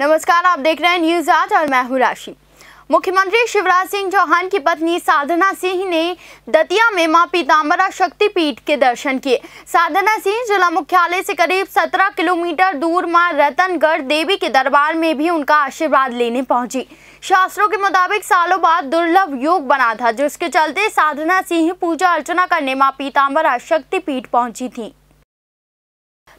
नमस्कार आप देख रहे हैं न्यूज आज और मैं हूँ राशि मुख्यमंत्री शिवराज सिंह चौहान की पत्नी साधना सिंह ने दतिया में मां पीताम्बरा शक्तिपीठ के दर्शन किए साधना सिंह जिला मुख्यालय से करीब 17 किलोमीटर दूर मां रतनगढ़ देवी के दरबार में भी उनका आशीर्वाद लेने पहुंची शास्त्रों के मुताबिक सालों बाद दुर्लभ योग बना था जिसके चलते साधना सिंह पूजा अर्चना करने माँ पीताम्बरा शक्तिपीठ पहुंची थी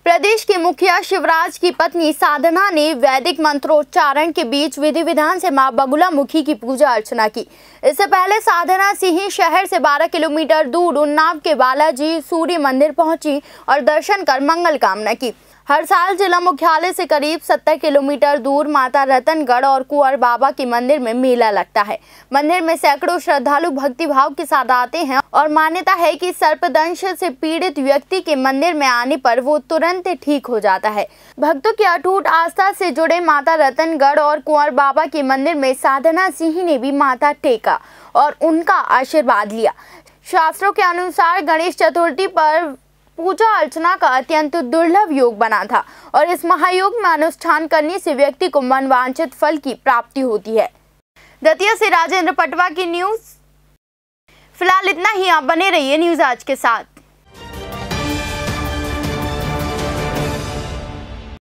प्रदेश के मुखिया शिवराज की पत्नी साधना ने वैदिक मंत्रोच्चारण के बीच विधि विधान से मां बगुला मुखी की पूजा अर्चना की इससे पहले साधना सिंह शहर से 12 किलोमीटर दूर उन्नाव के बालाजी सूर्य मंदिर पहुंची और दर्शन कर मंगल कामना की हर साल जिला मुख्यालय से करीब 70 किलोमीटर दूर माता रतनगढ़ और कुंवर बाबा के मंदिर में मेला लगता है मंदिर में सैकड़ों श्रद्धालु भक्ति भाव के साथ आते हैं और मान्यता है कि सर्पदंश से पीड़ित व्यक्ति के मंदिर में आने पर वो तुरंत ठीक हो जाता है भक्तों की अटूट आस्था से जुड़े माता रतनगढ़ और कुंवर बाबा के मंदिर में साधना सिंह ने भी माता टेका और उनका आशीर्वाद लिया शास्त्रों के अनुसार गणेश चतुर्थी पर पूजा अर्चना का अत्यंत दुर्लभ योग बना था और इस महायोग में अनुष्ठान करने से व्यक्ति को मनवांचित फल की प्राप्ति होती है दतिया से राजेंद्र पटवा की न्यूज फिलहाल इतना ही आप बने रहिए न्यूज आज के साथ